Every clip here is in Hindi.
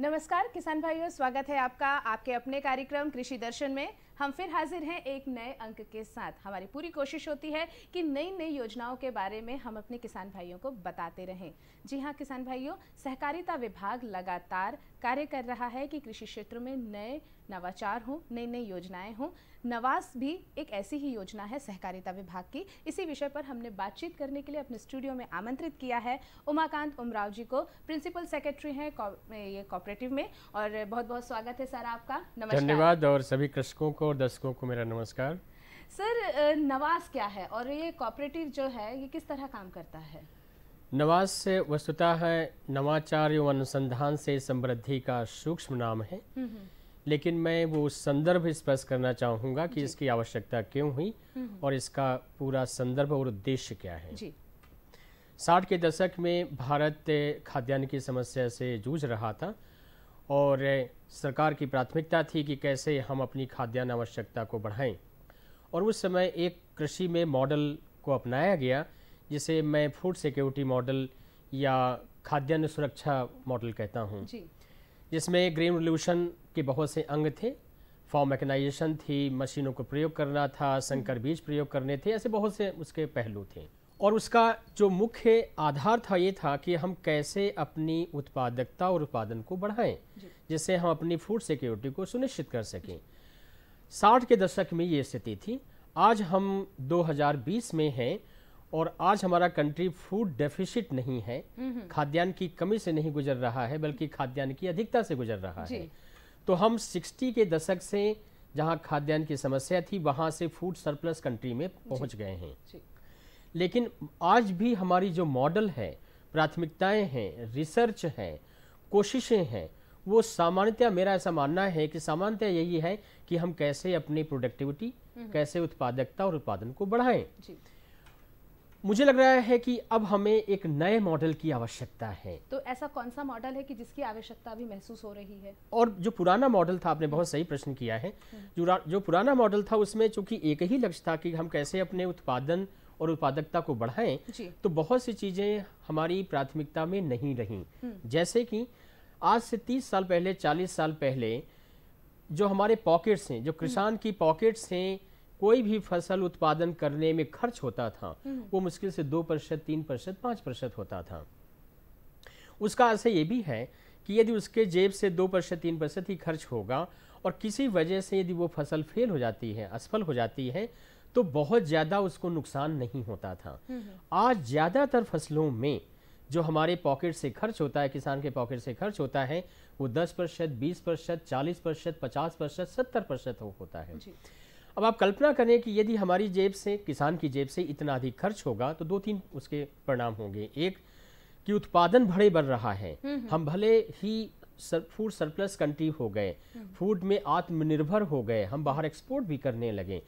नमस्कार किसान भाइयों स्वागत है आपका आपके अपने कार्यक्रम कृषि दर्शन में हम फिर हाजिर हैं एक नए अंक के साथ हमारी पूरी कोशिश होती है कि नई नई योजनाओं के बारे में हम अपने किसान भाइयों को बताते रहें जी हाँ किसान भाइयों सहकारिता विभाग लगातार कार्य कर रहा है कि कृषि क्षेत्र में नए नवाचार हों नई नई योजनाएं हों नवास भी एक ऐसी ही योजना है सहकारिता विभाग की इसी विषय पर हमने बातचीत करने के लिए अपने स्टूडियो में आमंत्रित किया है उमाकांत उमराव जी को प्रिंसिपल सेक्रेटरी हैं ये कॉपरेटिव में और बहुत बहुत स्वागत है सर आपका नमस्कार धन्यवाद और सभी कृषकों को और दर्शकों को मेरा नमस्कार सर नवास क्या है और ये कॉपरेटिव जो है ये किस तरह काम करता है नवाज से वस्तुता है नवाचार एवं अनुसंधान से समृद्धि का सूक्ष्म नाम है हम्म, हम्म। लेकिन मैं वो संदर्भ स्पष्ट करना चाहूँगा कि इसकी आवश्यकता क्यों हुई हम्म, और इसका पूरा संदर्भ और उद्देश्य क्या है साठ के दशक में भारत खाद्यान्न की समस्या से जूझ रहा था और सरकार की प्राथमिकता थी कि कैसे हम अपनी खाद्यान्न आवश्यकता को बढ़ाएं और उस समय एक कृषि में मॉडल को अपनाया गया जिसे मैं फूड सिक्योरिटी मॉडल या खाद्यान्न सुरक्षा मॉडल कहता हूँ जिसमें ग्रीन रिवोल्यूशन के बहुत से अंग थे फॉर्म मैकेनाइजेशन थी मशीनों को प्रयोग करना था संकर बीज प्रयोग करने थे ऐसे बहुत से उसके पहलू थे और उसका जो मुख्य आधार था ये था कि हम कैसे अपनी उत्पादकता और उत्पादन को बढ़ाएं जिससे हम अपनी फूड सिक्योरिटी को सुनिश्चित कर सकें साठ के दशक में ये स्थिति थी आज हम 2020 में हैं और आज हमारा कंट्री फूड डेफिसिट नहीं है खाद्यान्न की कमी से नहीं गुजर रहा है बल्कि खाद्यान्न की अधिकता से गुजर रहा है तो हम 60 के दशक से जहां खाद्यान्न की समस्या थी वहां से फूड सरप्लस कंट्री में पहुंच गए हैं लेकिन आज भी हमारी जो मॉडल है प्राथमिकताएं हैं रिसर्च हैं कोशिशें हैं वो सामान्यतया मेरा ऐसा मानना है कि सामान्यतया यही है कि हम कैसे अपनी प्रोडक्टिविटी कैसे उत्पादकता और उत्पादन को बढ़ाएं मुझे लग रहा है कि अब हमें एक नए मॉडल की आवश्यकता है तो ऐसा कौन सा मॉडल है कि जिसकी आवश्यकता अभी महसूस हो रही है और जो पुराना मॉडल था आपने बहुत सही प्रश्न किया है हम्म। जो जो पुराना मॉडल था उसमें चूंकि एक ही लक्ष्य था कि हम कैसे अपने उत्पादन और उत्पादकता को बढ़ाएं तो बहुत सी चीज़ें हमारी प्राथमिकता में नहीं रही हम्म। जैसे कि आज से तीस साल पहले चालीस साल पहले जो हमारे पॉकेट्स हैं जो हम्म। किसान की पॉकेट्स हैं कोई भी फसल उत्पादन करने में खर्च होता था हम्म। वो मुश्किल से दो प्रतिशत तीन प्रतिशत पाँच प्रतिशत होता था उसका असर ये भी है कि यदि उसके जेब से दो प्रतिशत तीन प्रतिशत ही खर्च होगा और किसी वजह से यदि वो फसल फेल हो जाती है असफल हो जाती है तो बहुत ज़्यादा उसको नुकसान नहीं होता था हम्म। आज ज़्यादातर फसलों में जो हमारे पॉकेट से खर्च होता है किसान के पॉकेट से खर्च होता है वो दस प्रतिशत बीस प्रतिशत चालीस प्रतिशत पचास प्रतिशत सत्तर प्रतिशत होता है अब आप कल्पना करें कि यदि हमारी जेब से किसान की जेब से इतना अधिक खर्च होगा तो दो तीन उसके परिणाम होंगे एक कि उत्पादन बड़े बढ़ रहा है हम्म, हम्म। हम भले ही सर, फूड सरप्लस कंट्री हो गए फूड हम्म, में आत्मनिर्भर हो गए हम बाहर एक्सपोर्ट भी करने लगे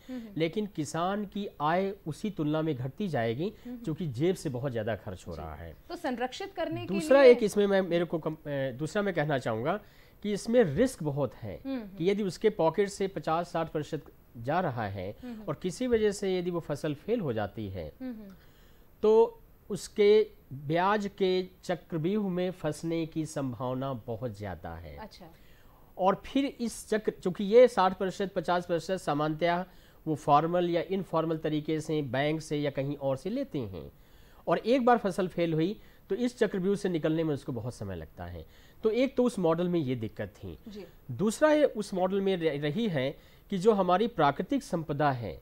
लेकिन किसान की आय उसी तुलना में घटती जाएगी क्योंकि जेब से बहुत ज़्यादा खर्च हो रहा है तो संरक्षित करने दूसरा एक इसमें मैं मेरे को कम, दूसरा मैं कहना चाहूंगा कि इसमें रिस्क बहुत है कि यदि उसके पॉकेट से पचास साठ प्रतिशत जा रहा है और किसी वजह से यदि वो फसल फेल हो जाती है तो उसके ब्याज के चक्रव्यूह में फंसने की संभावना बहुत ज़्यादा है अच्छा। और फिर इस चक्र चूंकि ये साठ प्रतिशत पचास प्रतिशत सामान्यतः वो फॉर्मल या इनफॉर्मल तरीके से बैंक से या कहीं और से लेते हैं और एक बार फसल फेल हुई तो इस चक्रव्यूह से निकलने में उसको बहुत समय लगता है तो एक तो उस मॉडल में ये दिक्कत थी दूसरा ये उस मॉडल में रही है कि जो हमारी प्राकृतिक संपदा है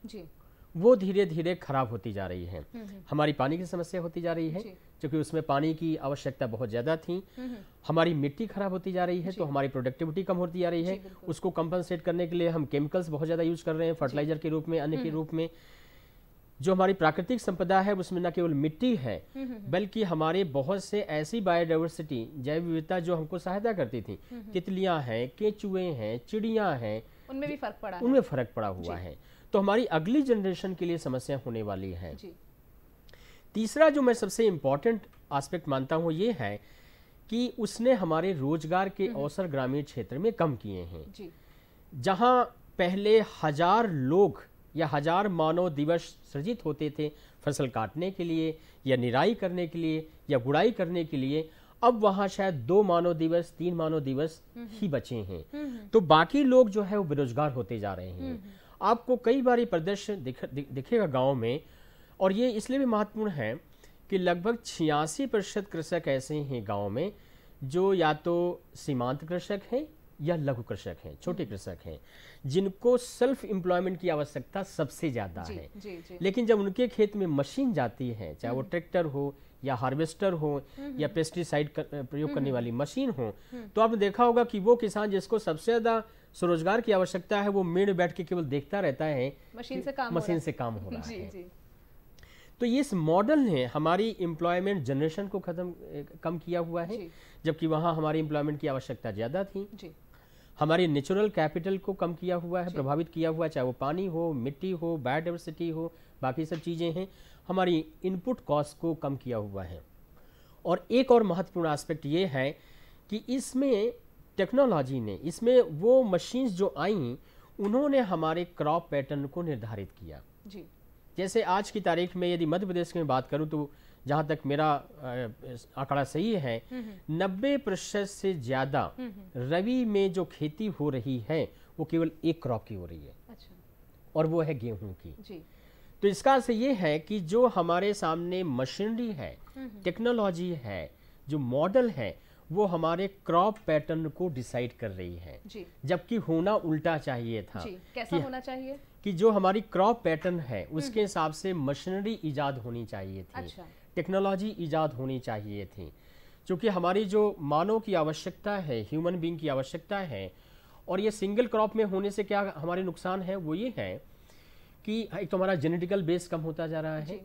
वो धीरे धीरे खराब होती जा रही है हम्म, हम्म। हमारी पानी की समस्या होती जा रही है क्योंकि उसमें पानी की आवश्यकता बहुत ज़्यादा थी हम्म, हमारी मिट्टी खराब होती जा रही है तो हमारी प्रोडक्टिविटी कम होती जा रही है उसको कंपनसेट करने के लिए हम केमिकल्स बहुत ज़्यादा यूज कर रहे हैं फर्टिलाइजर के रूप में अन्य के रूप में जो हमारी प्राकृतिक संपदा है उसमें न केवल मिट्टी है बल्कि हमारे बहुत से ऐसी बायोडाइवर्सिटी जैव विविधता जो हमको सहायता करती थी तितलियां हैं केचुए हैं चिड़िया हैं उनमें भी फर्क पड़ा उनमें फर्क पड़ा हुआ है तो हमारी अगली जनरेशन के लिए समस्या होने वाली है तीसरा जो मैं सबसे इम्पोर्टेंट आस्पेक्ट मानता हूँ ये है कि उसने हमारे रोजगार के हम्म। अवसर ग्रामीण क्षेत्र में कम किए हैं जहाँ पहले हजार लोग या हजार मानव दिवस सृजित होते थे फसल काटने के लिए या निराई करने के लिए या गुड़ाई करने के लिए अब वहाँ शायद दो मानव दिवस तीन मानव दिवस हम्म। ही बचे हैं हम्म। तो बाकी लोग जो है वो बेरोजगार होते जा रहे हैं हम्म। आपको कई बार ये प्रदर्शन दिखेगा गाँव में और ये इसलिए भी महत्वपूर्ण है कि लगभग छियासी प्रतिशत कृषक ऐसे हैं गाँव में जो या तो सीमांत कृषक हैं या लघु कृषक हैं छोटे कृषक हैं जिनको सेल्फ एम्प्लॉयमेंट की आवश्यकता सबसे ज़्यादा है जी, जी। लेकिन जब उनके खेत में मशीन जाती है चाहे वो ट्रैक्टर हो या हार्वेस्टर हो या पेस्टिसाइड कर, प्रयोग करने वाली मशीन हो हम्म। तो आपने देखा होगा कि वो किसान जिसको सबसे ज़्यादा स्वरोजगार की आवश्यकता है वो मेड़ बैठ के केवल देखता रहता है मशीन से काम मशीन से काम हो रहा है तो ये इस मॉडल ने हमारी इम्प्लॉयमेंट जनरेशन को खत्म कम किया हुआ है जबकि वहाँ हमारी इम्प्लॉयमेंट की आवश्यकता ज़्यादा थी जी। हमारे नेचुरल कैपिटल को कम किया हुआ है प्रभावित किया हुआ चाहे वो पानी हो मिट्टी हो बायोडाइवर्सिटी हो बाकी सब चीज़ें हैं हमारी इनपुट कॉस्ट को कम किया हुआ है और एक और महत्वपूर्ण एस्पेक्ट ये है कि इसमें टेक्नोलॉजी ने इसमें वो मशीन्स जो आई उन्होंने हमारे क्रॉप पैटर्न को निर्धारित किया जी जैसे आज की तारीख में यदि मध्य प्रदेश में बात करूं तो जहां तक मेरा आंकड़ा सही है हम्म, हम्म। नब्बे प्रतिशत से ज़्यादा हम्म, रवि में जो खेती हो रही है वो केवल एक क्रॉप की हो रही है अच्छा। और वो है गेहूं की जी। तो इसका अर्थ ये है कि जो हमारे सामने मशीनरी है टेक्नोलॉजी है जो मॉडल है वो हमारे क्रॉप पैटर्न को डिसाइड कर रही है जबकि होना उल्टा चाहिए था जी, कैसा कि, होना चाहिए कि जो हमारी क्रॉप पैटर्न है उसके हिसाब से मशीनरी इजाद होनी चाहिए थी अच्छा। टेक्नोलॉजी इजाद होनी चाहिए थी क्योंकि हमारी जो मानव की आवश्यकता है ह्यूमन बींग की आवश्यकता है और ये सिंगल क्रॉप में होने से क्या हमारे नुकसान है वो ये है कि एक तो हमारा जेनेटिकल बेस कम होता जा रहा है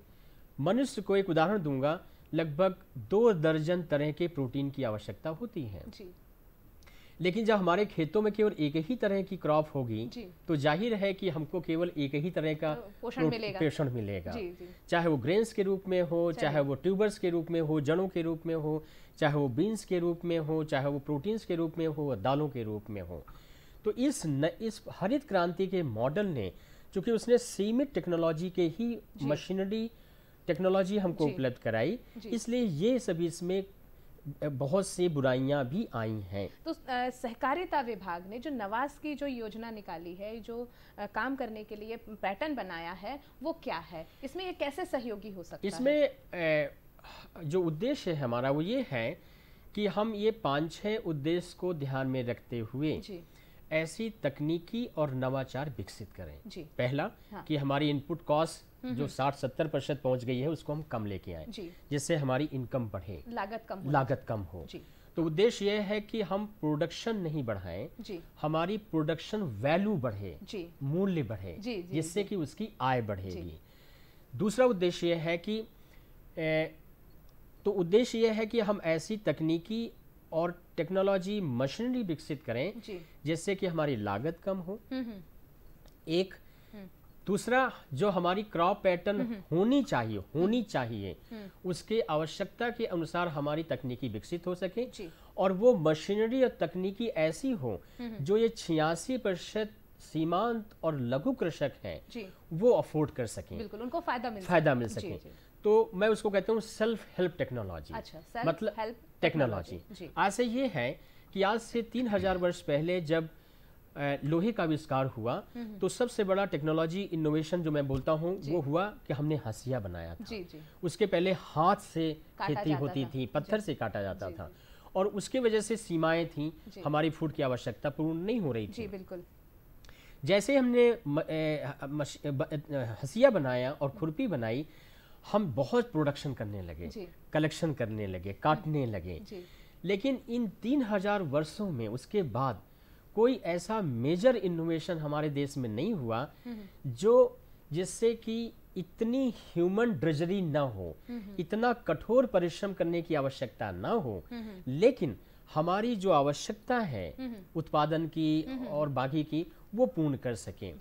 मनुष्य को एक उदाहरण दूंगा लगभग दो दर्जन तरह के प्रोटीन की आवश्यकता होती है जी। लेकिन जब हमारे खेतों में केवल एक ही तरह की क्रॉप होगी तो जाहिर है कि हमको केवल एक ही तरह का तो पोषण मिलेगा, पोषण मिलेगा। जी, जी। चाहे वो ग्रेन्स के रूप में हो चाहे वो ट्यूबर्स के रूप में हो जड़ों के रूप में हो चाहे वो बीन्स के रूप में हो चाहे वो प्रोटीन्स के रूप में हो दालों के रूप में हो तो इस न, इस हरित क्रांति के मॉडल ने चूँकि उसने सीमित टेक्नोलॉजी के ही मशीनरी टेक्नोलॉजी हमको उपलब्ध कराई इसलिए ये सभी इसमें बहुत सी बुराइयां भी आई हैं तो सहकारिता विभाग ने जो नवास की जो योजना निकाली है जो आ, काम करने के लिए पैटर्न बनाया है वो क्या है इसमें ये कैसे सहयोगी हो सकता इसमें है? इसमें जो उद्देश्य है हमारा वो ये है कि हम ये पांच छह उद्देश्य को ध्यान में रखते हुए जी। ऐसी तकनीकी और नवाचार विकसित करें जी। पहला हाँ। कि हमारी इनपुट कॉस्ट हम्म, जो 60-70 हम्म। प्रतिशत पहुंच गई है उसको हम कम लेके आए जिससे हमारी इनकम बढ़े लागत कम हो लागत कम हो जी। तो उद्देश्य यह है कि हम प्रोडक्शन नहीं बढ़ाएं हमारी प्रोडक्शन वैल्यू बढ़े मूल्य बढ़े जिससे कि उसकी आय बढ़ेगी दूसरा उद्देश्य यह है कि ए, तो उद्देश्य यह है कि हम ऐसी तकनीकी और टेक्नोलॉजी मशीनरी विकसित करें जिससे कि हमारी लागत कम हो हम्म, हम्म। एक हम्म। दूसरा जो हमारी क्रॉप पैटर्न होनी चाहिए होनी चाहिए उसके आवश्यकता के अनुसार हमारी तकनीकी विकसित हो सके और वो मशीनरी और तकनीकी ऐसी हो जो ये छियासी प्रतिशत सीमांत और लघु कृषक हैं वो अफोर्ड कर सके बिल्कुल उनको फायदा मिल फायदा मिल सके तो मैं उसको कहता हूँ सेल्फ हेल्प टेक्नोलॉजी अच्छा, मतलब हेल्प टेक्नोलॉजी आज से ये है कि आज से तीन हजार वर्ष पहले जब लोहे का आविष्कार हुआ हम्म, हम्म। तो सबसे बड़ा टेक्नोलॉजी इनोवेशन जो मैं बोलता हूँ वो हुआ कि हमने हसिया बनाया था जी, जी। उसके पहले हाथ से खेती होती थी पत्थर से काटा जाता था और उसके वजह से सीमाएं थी हमारी फूड की आवश्यकता पूर्ण नहीं हो रही थी बिल्कुल जैसे हमने हसिया बनाया और खुरपी बनाई हम बहुत प्रोडक्शन करने लगे कलेक्शन करने लगे काटने लगे लेकिन इन तीन हजार वर्षों में उसके बाद कोई ऐसा मेजर इनोवेशन हमारे देश में नहीं हुआ हम्म। जो जिससे कि इतनी ह्यूमन ड्रजरी ना हो हम्म। इतना कठोर परिश्रम करने की आवश्यकता ना हो हम्म। लेकिन हमारी जो आवश्यकता है उत्पादन की और बाकी की वो पूर्ण कर सके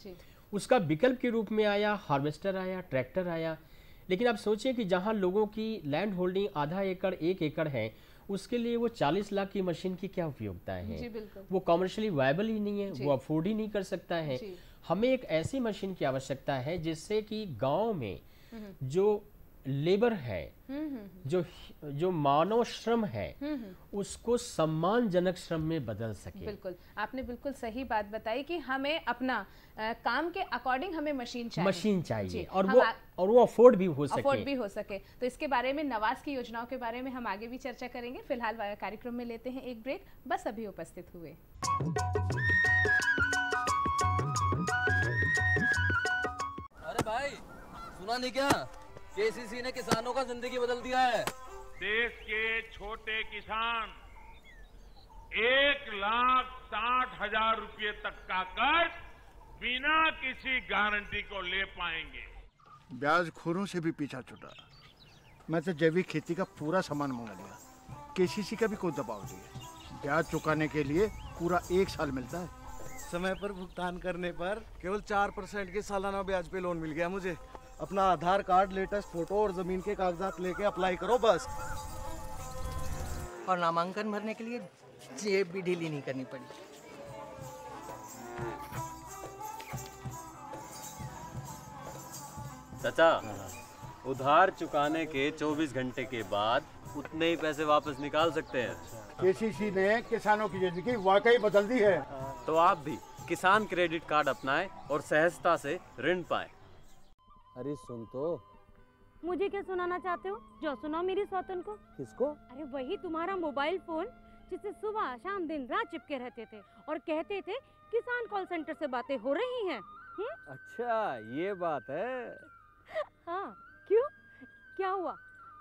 उसका विकल्प के रूप में आया हार्वेस्टर आया ट्रैक्टर आया लेकिन आप सोचिए कि जहाँ लोगों की लैंड होल्डिंग आधा एकड़ एक एकड़ है उसके लिए वो 40 लाख की मशीन की क्या उपयोगिता है वो कॉमर्शियली वायबल ही नहीं है वो अफोर्ड ही नहीं कर सकता है हमें एक ऐसी मशीन की आवश्यकता है जिससे कि गाँव में हम्म। जो लेबर है हम्म, हम्म, हम्म। जो जो मानव श्रम है उसको सम्मानजनक श्रम में बदल सके बिल्कुल आपने बिल्कुल सही बात बताई कि हमें अपना आ, काम के अकॉर्डिंग हमें मशीन चाहिए मशीन चाहिए और वो और वो अफोर्ड भी हो सके अफोर्ड भी हो सके तो इसके बारे में नवाज की योजनाओं के बारे में हम आगे भी चर्चा करेंगे फिलहाल कार्यक्रम में लेते हैं एक ब्रेक बस अभी उपस्थित हुए अरे भाई सुना नहीं क्या जेसीसी ने किसानों का जिंदगी बदल दिया है देश के छोटे किसान एक लाख साठ हजार रूपये तक का कर्ज बिना किसी गारंटी को ले पाएंगे ब्याज खोरों से भी पीछा छुटा मैं तो जैविक खेती का पूरा सामान मंगा लिया केसीसी का भी कोई दबाव नहीं है ब्याज चुकाने के लिए पूरा एक साल मिलता है समय पर भुगतान करने पर केवल चार परसेंट के सालाना ब्याज पे लोन मिल गया मुझे अपना आधार कार्ड लेटेस्ट फोटो और ज़मीन के कागजात लेके अप्लाई करो बस और नामांकन भरने के लिए जेब भी ढीली नहीं करनी पड़ी चाचा उधार चुकाने के 24 घंटे के बाद उतने ही पैसे वापस निकाल सकते हैं केसीसी ने किसानों की जिंदगी वाकई बदल दी है तो आप भी किसान क्रेडिट कार्ड अपनाएं और सहजता से ऋण पाएं। अरे सुन तो मुझे क्या सुनाना चाहते हो जो सुनाओ मेरी सौतन को किसको अरे वही तुम्हारा मोबाइल फोन जिसे सुबह शाम दिन रात चिपके रहते थे और कहते थे किसान कॉल सेंटर से बातें हो रही हैं हम्म? अच्छा ये बात है हाँ क्यों क्या हुआ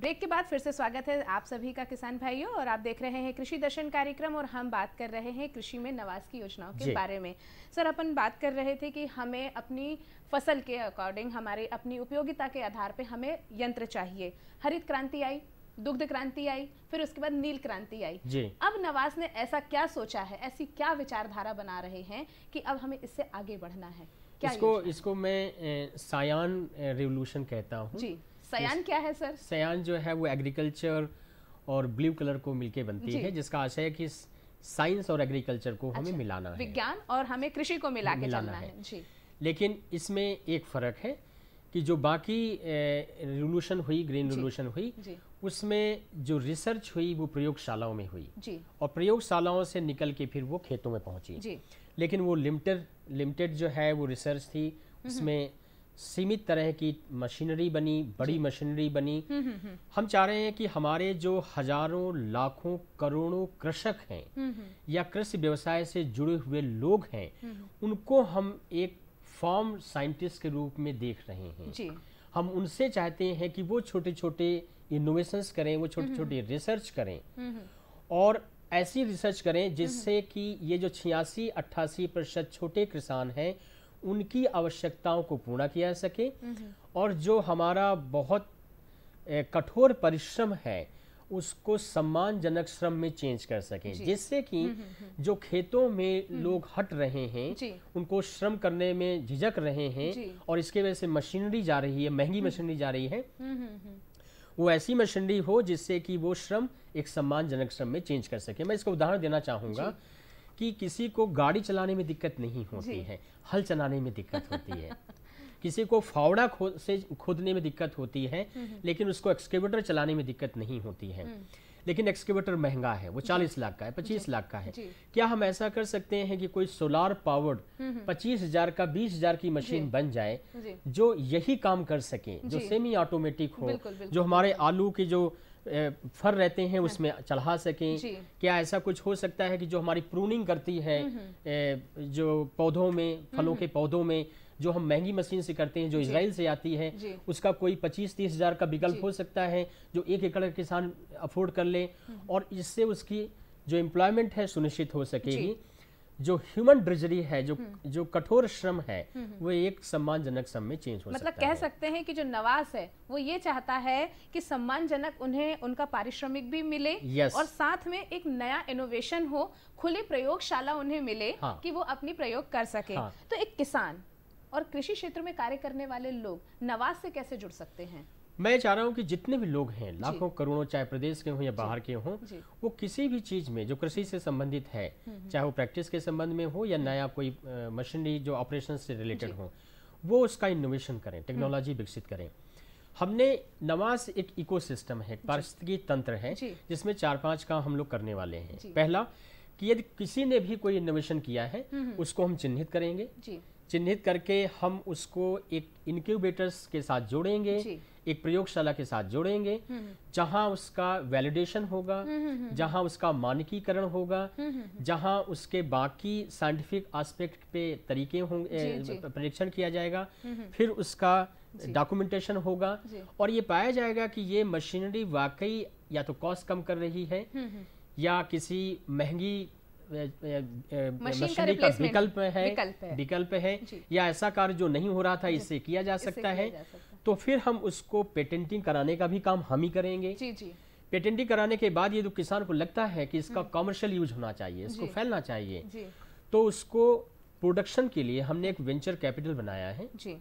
ब्रेक के बाद फिर से स्वागत है आप सभी का किसान भाइयों और आप देख रहे हैं कृषि दर्शन कार्यक्रम और हम बात कर रहे हैं कृषि में नवाज की योजनाओं के बारे में सर अपन बात कर रहे थे कि हमें अपनी फसल के अकॉर्डिंग हमारे अपनी उपयोगिता के आधार पे हमें यंत्र चाहिए हरित क्रांति आई दुग्ध क्रांति आई फिर उसके बाद नील क्रांति आई जी अब नवाज ने ऐसा क्या सोचा है ऐसी क्या विचारधारा बना रहे हैं कि अब हमें इससे आगे बढ़ना है क्या इसको इसको मैं सायान रिवोल्यूशन कहता हूँ सयान क्या है सर सयान जो है वो एग्रीकल्चर और ब्लू कलर को मिलके बनती है जिसका आशय है कि साइंस और एग्रीकल्चर को हमें अच्छा, मिलाना है विज्ञान और हमें कृषि को मिला के मिलाना है, है। जी। लेकिन इसमें एक फर्क है कि जो बाकी रिवोल्यूशन हुई ग्रीन रिवोल्यूशन हुई उसमें जो रिसर्च हुई वो प्रयोगशालाओं में हुई जी। और प्रयोगशालाओं से निकल के फिर वो खेतों में पहुंची जी। लेकिन वो लिमिटेड लिमिटेड जो है वो रिसर्च थी हम्म। उसमें सीमित तरह की मशीनरी बनी बड़ी मशीनरी बनी हम्म, हम्म, हम्म। हम चाह रहे हैं कि हमारे जो हजारों लाखों करोड़ों कृषक हैं या कृषि व्यवसाय से जुड़े हुए लोग हैं उनको हम एक फॉर्म साइंटिस्ट के रूप में देख रहे हैं जी। हम उनसे चाहते हैं कि वो छोटे छोटे इनोवेशंस करें वो छोटे छोटे रिसर्च करें और ऐसी रिसर्च करें जिससे कि ये जो छियासी अट्ठासी प्रतिशत छोटे किसान हैं उनकी आवश्यकताओं को पूरा किया सके हम्म। और जो हमारा बहुत कठोर परिश्रम है उसको सम्मानजनक श्रम में चेंज कर सके जिससे कि हम्म, हम्म, जो खेतों में लोग हट रहे हैं उनको श्रम करने में झिझक रहे हैं और इसके वजह से मशीनरी जा रही है महंगी मशीनरी जा रही है वो ऐसी मशीनरी हो जिससे कि वो श्रम एक सम्मानजनक श्रम में चेंज कर सके मैं इसका उदाहरण देना चाहूंगा कि किसी को गाड़ी चलाने में दिक्कत नहीं होती है हल चलाने में दिक्कत होती है किसी को फावड़ा खो, से खोदने में दिक्कत होती है हम्म, हम्म। लेकिन उसको एक्सकेवेटर चलाने में दिक्कत नहीं होती है हम्म। लेकिन एक्सकेवेटर महंगा है वो चालीस लाख का है पच्चीस लाख का है क्या हम ऐसा कर सकते हैं कि कोई सोलार पावर्ड पच्चीस हजार का बीस हजार की मशीन बन जाए जो यही काम कर सके जो सेमी ऑटोमेटिक हो बिल्कुल, बिल्कुल। जो हमारे आलू की जो फर रहते हैं हाँ। उसमें चढ़ा सकें क्या ऐसा कुछ हो सकता है कि जो हमारी प्रूनिंग करती है हम्म, हम्म। जो पौधों में हम्म, फलों के पौधों में जो हम महंगी मशीन से करते हैं जो इसराइल से आती है उसका कोई पच्चीस तीस हजार का विकल्प हो सकता है जो एक एकड़ किसान अफोर्ड कर ले और इससे उसकी जो एम्प्लॉयमेंट है सुनिश्चित हो सकेगी जो ह्यूमन ड्रिजरी है जो हम्म। जो कठोर श्रम है हम्म, हम्म। वो एक सम्मानजनक सम में चेंज हो मतलब सकता कह है। सकते हैं कि जो नवाज है वो ये चाहता है कि सम्मानजनक उन्हें उनका पारिश्रमिक भी मिले yes. और साथ में एक नया इनोवेशन हो खुली प्रयोगशाला उन्हें मिले हाँ. कि वो अपनी प्रयोग कर सके हाँ. तो एक किसान और कृषि क्षेत्र में कार्य करने वाले लोग नवाज से कैसे जुड़ सकते हैं मैं चाह रहा हूँ कि जितने भी लोग हैं लाखों करोड़ों चाहे प्रदेश के हों या बाहर के हों वो किसी भी चीज़ में जो कृषि से संबंधित है हम्म, हम्म। चाहे वो प्रैक्टिस के संबंध में हो या हम्म। नया कोई मशीनरी जो ऑपरेशन से रिलेटेड हो वो उसका इनोवेशन करें टेक्नोलॉजी विकसित करें हमने नवास एक इकोसिस्टम है पारिस्थितिकी तंत्र है जिसमें चार पांच काम हम लोग करने वाले हैं पहला कि यदि किसी ने भी कोई इनोवेशन किया है उसको हम चिन्हित करेंगे चिन्हित करके हम उसको एक इनक्यूबेटर्स के साथ जोड़ेंगे एक प्रयोगशाला के साथ जुड़ेंगे हम्म। जहां उसका वैलिडेशन होगा हम्म, हम्म, जहां उसका मानकीकरण होगा जहां उसके बाकी साइंटिफिक एस्पेक्ट पे तरीके होंगे परीक्षण किया जाएगा फिर उसका डॉक्यूमेंटेशन होगा और ये पाया जाएगा कि ये मशीनरी वाकई या तो कॉस्ट कम कर रही है या किसी महंगी मशीन का, विकल्प है विकल्प है, या ऐसा कार्य जो नहीं हो रहा था इससे किया जा सकता है तो फिर हम उसको पेटेंटिंग कराने का भी काम हम ही करेंगे जी जी पेटेंटिंग कराने के बाद ये जो किसान को लगता है कि इसका कॉमर्शियल हम्म। यूज होना चाहिए इसको फैलना चाहिए तो उसको प्रोडक्शन के लिए हमने एक वेंचर कैपिटल बनाया है जी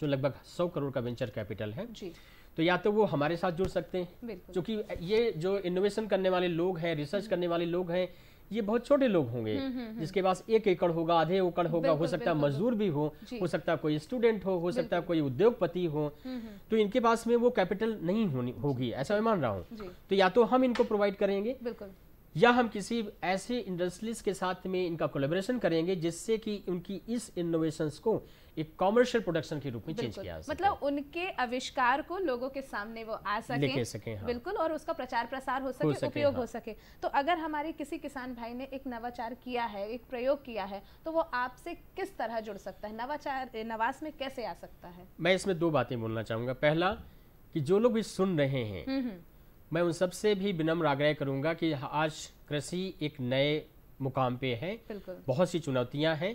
जो लगभग सौ करोड़ का वेंचर कैपिटल है जी तो या तो वो हमारे साथ जुड़ सकते हैं क्योंकि ये जो इनोवेशन करने वाले लोग हैं रिसर्च हम्म। करने वाले लोग हैं ये बहुत छोटे लोग होंगे हम्म, हम्म, हम्म। जिसके पास एक एकड़ होगा आधे एकड़ होगा हो सकता है मजदूर भी हो हो सकता है कोई स्टूडेंट हो हो सकता है कोई उद्योगपति हो तो इनके पास में वो कैपिटल नहीं होगी ऐसा मैं मान रहा हूँ तो या तो हम इनको प्रोवाइड करेंगे या हम किसी ऐसे इंडस्ट्रीज के साथ में इनका कोलेबोरेशन करेंगे जिससे कि उनकी इस इनोवेशंस को एक कॉमर्शियल प्रोडक्शन के रूप में चेंज किया मतलब उनके आविष्कार को लोगों के सामने वो आ सके, सके हाँ। बिल्कुल और उसका प्रचार प्रसार हो सके, हो सके उपयोग हाँ। हो सके तो अगर हमारे किसी किसान भाई ने एक नवाचार किया है एक प्रयोग किया है तो वो आपसे किस तरह जुड़ सकता है नवाचार नवास में कैसे आ सकता है मैं इसमें दो बातें बोलना चाहूंगा पहला कि जो लोग भी सुन रहे हैं हम्म, हम्म। मैं उन सबसे भी विनम्र आग्रह करूंगा कि आज कृषि एक नए मुकाम पे है बहुत सी चुनौतियां हैं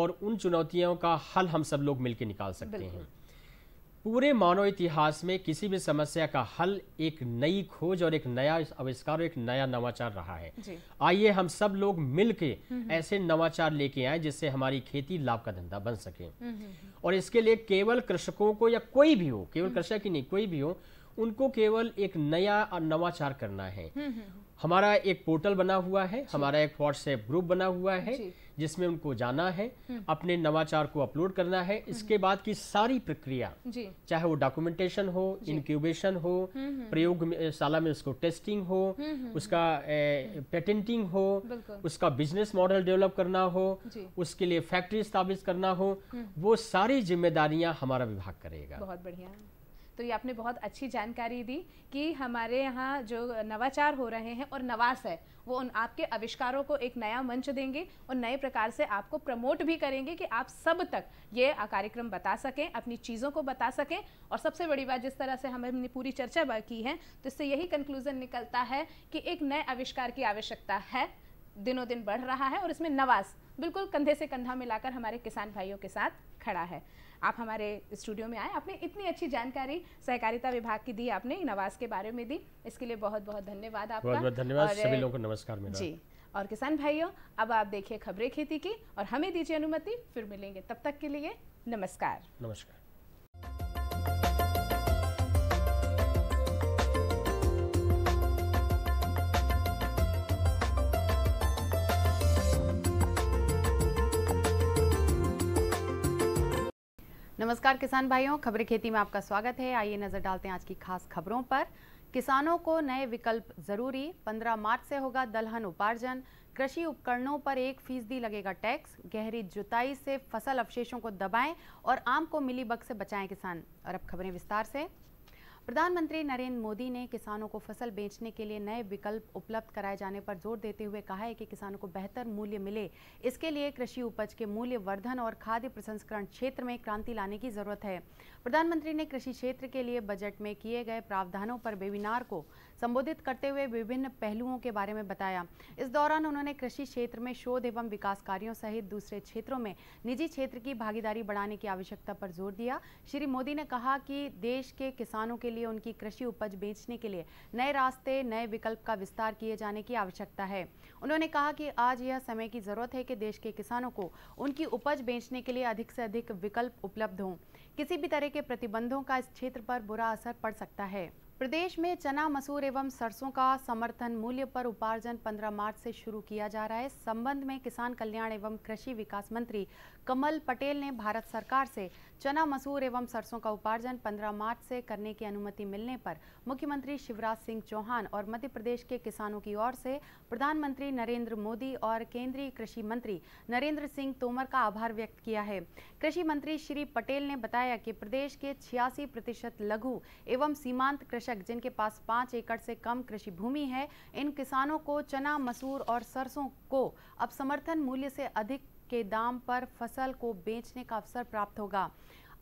और उन चुनौतियों का हल हम सब लोग मिलकर निकाल सकते हैं पूरे मानव इतिहास में किसी भी समस्या का हल एक नई खोज और एक नया आविष्कार और एक नया नवाचार रहा है आइए हम सब लोग मिलके हम्म, हम्म। ऐसे नवाचार लेके आए जिससे हमारी खेती लाभ का धंधा बन सके हम्म, और इसके लिए केवल कृषकों को या कोई भी हो केवल कृषक ही नहीं कोई भी हो उनको केवल एक नया नवाचार करना है हमारा एक पोर्टल बना हुआ है हमारा एक व्हाट्सएप ग्रुप बना हुआ है जिसमें उनको जाना है हम्म। अपने नवाचार को अपलोड करना है हम्म। इसके बाद की सारी प्रक्रिया चाहे वो डॉक्यूमेंटेशन हो इनक्यूबेशन हो हम्म, प्रयोग में उसको टेस्टिंग हो उसका पेटेंटिंग हो उसका बिजनेस मॉडल डेवलप करना हो उसके लिए फैक्ट्री स्थापित करना हो वो सारी जिम्मेदारियां हमारा विभाग करेगा बहुत बढ़िया तो ये आपने बहुत अच्छी जानकारी दी कि हमारे यहाँ जो नवाचार हो रहे हैं और नवास है वो उन आपके आविष्कारों को एक नया मंच देंगे और नए प्रकार से आपको प्रमोट भी करेंगे कि आप सब तक ये कार्यक्रम बता सकें अपनी चीज़ों को बता सकें और सबसे बड़ी बात जिस तरह से हमने पूरी चर्चा की है तो इससे यही कंक्लूज़न निकलता है कि एक नए आविष्कार की आवश्यकता है दिनों दिन बढ़ रहा है और इसमें नवास बिल्कुल कंधे से कंधा मिलाकर हमारे किसान भाइयों के साथ खड़ा है आप हमारे स्टूडियो में आए आपने इतनी अच्छी जानकारी सहकारिता विभाग की दी आपने नवाज के बारे में दी इसके लिए बहुत बहुत धन्यवाद आपका बहुत बहुत धन्यवाद सभी लोगों को नमस्कार मेरा जी और किसान भाइयों अब आप देखिए खबरें खेती की और हमें दीजिए अनुमति फिर मिलेंगे तब तक के लिए नमस्कार नमस्कार नमस्कार किसान भाइयों खबरें खेती में आपका स्वागत है आइए नजर डालते हैं आज की खास खबरों पर किसानों को नए विकल्प जरूरी 15 मार्च से होगा दलहन उपार्जन कृषि उपकरणों पर एक फीसदी लगेगा टैक्स गहरी जुताई से फसल अवशेषों को दबाएं और आम को मिलीबग से बचाएं किसान और अब खबरें विस्तार से प्रधानमंत्री नरेंद्र मोदी ने किसानों को फसल बेचने के लिए नए विकल्प उपलब्ध कराए जाने पर जोर देते हुए कहा है कि किसानों को बेहतर मूल्य मिले इसके लिए कृषि उपज के मूल्य वर्धन और खाद्य प्रसंस्करण क्षेत्र में क्रांति लाने की जरूरत है प्रधानमंत्री ने कृषि क्षेत्र के लिए बजट में किए गए प्रावधानों पर वेबिनार को संबोधित करते हुए विभिन्न पहलुओं के बारे में बताया इस दौरान उन्होंने कृषि क्षेत्र में शोध एवं विकास कार्यों सहित दूसरे क्षेत्रों में निजी क्षेत्र की भागीदारी बढ़ाने की आवश्यकता पर जोर दिया श्री मोदी ने कहा कि देश के किसानों के लिए उनकी कृषि उपज बेचने के लिए नए रास्ते नए विकल्प का विस्तार किए जाने की आवश्यकता है उन्होंने कहा कि आज यह समय की जरूरत है कि देश के किसानों को उनकी उपज बेचने के लिए अधिक से अधिक विकल्प उपलब्ध हों किसी भी तरह के प्रतिबंधों का इस क्षेत्र पर बुरा असर पड़ सकता है प्रदेश में चना मसूर एवं सरसों का समर्थन मूल्य पर उपार्जन 15 मार्च से शुरू किया जा रहा है इस संबंध में किसान कल्याण एवं कृषि विकास मंत्री कमल पटेल ने भारत सरकार से चना मसूर एवं सरसों का उपार्जन 15 मार्च से करने की अनुमति मिलने पर मुख्यमंत्री शिवराज सिंह चौहान और मध्य प्रदेश के किसानों की ओर से प्रधानमंत्री नरेंद्र मोदी और केंद्रीय कृषि मंत्री नरेंद्र सिंह तोमर का आभार व्यक्त किया है कृषि मंत्री श्री पटेल ने बताया कि प्रदेश के छियासी प्रतिशत लघु एवं सीमांत कृषक जिनके पास पाँच एकड़ से कम कृषि भूमि है इन किसानों को चना मसूर और सरसों को अब समर्थन मूल्य से अधिक के दाम पर फसल को बेचने का अवसर प्राप्त होगा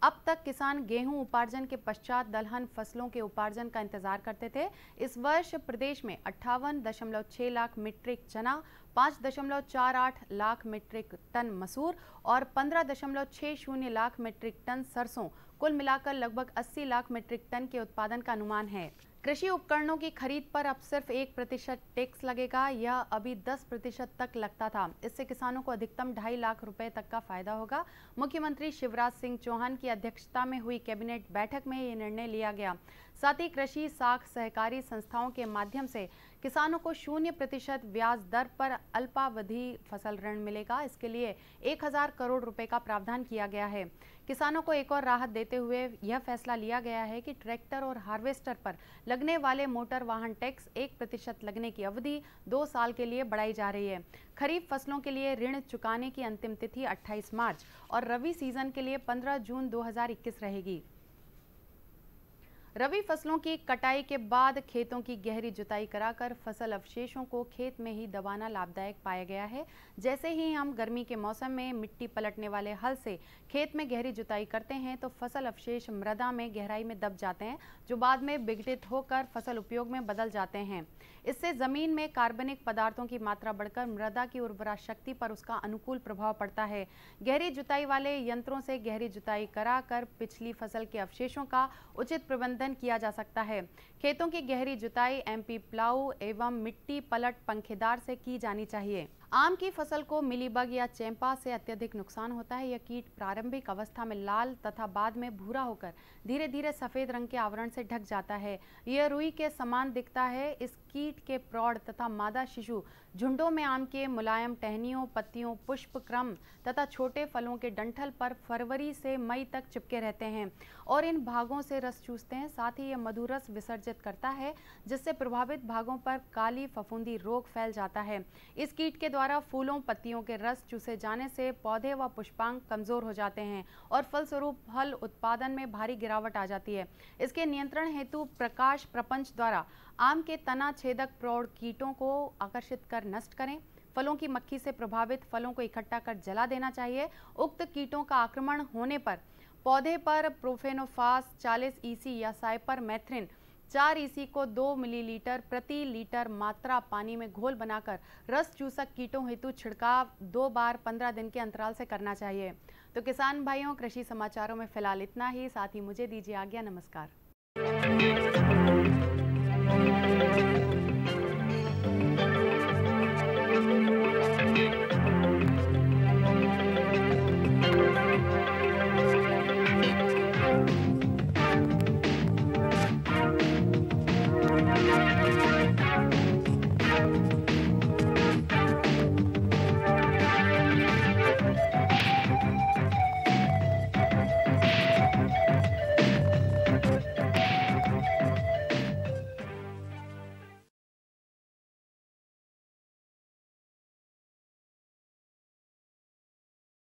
अब तक किसान गेहूं उपार्जन के पश्चात दलहन फसलों के उपार्जन का इंतजार करते थे इस वर्ष प्रदेश में अट्ठावन दशमलव लाख मीट्रिक चना पाँच दशमलव चार आठ लाख मीट्रिक टन मसूर और पंद्रह दशमलव शून्य लाख मीट्रिक टन सरसों कुल मिलाकर लगभग अस्सी लाख मीट्रिक टन के उत्पादन का अनुमान है कृषि उपकरणों की खरीद पर अब सिर्फ एक प्रतिशत टैक्स लगेगा यह अभी दस प्रतिशत तक लगता था इससे किसानों को अधिकतम ढाई लाख रुपए तक का फायदा होगा मुख्यमंत्री शिवराज सिंह चौहान की अध्यक्षता में हुई कैबिनेट बैठक में ये निर्णय लिया गया साथ ही कृषि साख सहकारी संस्थाओं के माध्यम से किसानों को शून्य प्रतिशत ब्याज दर पर अल्पावधि फसल ऋण मिलेगा इसके लिए एक हजार करोड़ रुपए का प्रावधान किया गया है किसानों को एक और राहत देते हुए यह फैसला लिया गया है कि ट्रैक्टर और हार्वेस्टर पर लगने वाले मोटर वाहन टैक्स एक प्रतिशत लगने की अवधि दो साल के लिए बढ़ाई जा रही है खरीफ फसलों के लिए ऋण चुकाने की अंतिम तिथि 28 मार्च और रवि सीजन के लिए 15 जून 2021 रहेगी रबी फसलों की कटाई के बाद खेतों की गहरी जुताई कराकर फसल अवशेषों को खेत में ही दबाना लाभदायक पाया गया है जैसे ही हम गर्मी के मौसम में मिट्टी पलटने वाले हल से खेत में गहरी जुताई करते हैं तो फसल अवशेष मृदा में गहराई में दब जाते हैं जो बाद में विघटित होकर फसल उपयोग में बदल जाते हैं इससे ज़मीन में कार्बनिक पदार्थों की मात्रा बढ़कर मृदा की उर्वरा शक्ति पर उसका अनुकूल प्रभाव पड़ता है गहरी जुताई वाले यंत्रों से गहरी जुताई कराकर पिछली फसल के अवशेषों का उचित प्रबंध प्रबंधन किया जा सकता है खेतों की गहरी जुताई एमपी प्लाऊ एवं मिट्टी पलट पंखेदार से की जानी चाहिए आम की फसल को मिलीबग या चैंपा से अत्यधिक नुकसान होता है यह कीट प्रारंभिक अवस्था में लाल तथा बाद में भूरा होकर धीरे धीरे सफ़ेद रंग के आवरण से ढक जाता है यह रुई के समान दिखता है इस कीट के प्रौढ़ तथा मादा शिशु झुंडों में आम के मुलायम टहनियों पत्तियों पुष्प क्रम तथा छोटे फलों के डंठल पर फरवरी से मई तक चिपके रहते हैं और इन भागों से रस चूसते हैं साथ ही ये मधुरस विसर्जित करता है जिससे प्रभावित भागों पर काली फफूंदी रोग फैल जाता है इस कीट के द्वारा फूलों पत्तियों के रस चूसे जाने से पौधे व पुष्पांग कमजोर हो जाते हैं और फलस्वरूप फल उत्पादन में भारी गिरावट आ जाती है इसके नियंत्रण हेतु प्रकाश प्रपंच द्वारा आम के तना छेदक प्रौढ़ कीटों को आकर्षित कर नष्ट करें फलों की मक्खी से प्रभावित फलों को इकट्ठा कर जला देना चाहिए उक्त कीटों का आक्रमण होने पर पौधे पर प्रोफेनोफास 40 ईसी या साइपर मैथ्रिन चार ईसी को दो मिलीलीटर प्रति लीटर मात्रा पानी में घोल बनाकर रस चूसक कीटों हेतु छिड़काव दो बार पंद्रह दिन के अंतराल से करना चाहिए तो किसान भाइयों कृषि समाचारों में फिलहाल इतना ही साथ ही मुझे दीजिए आज्ञा नमस्कार Thank you.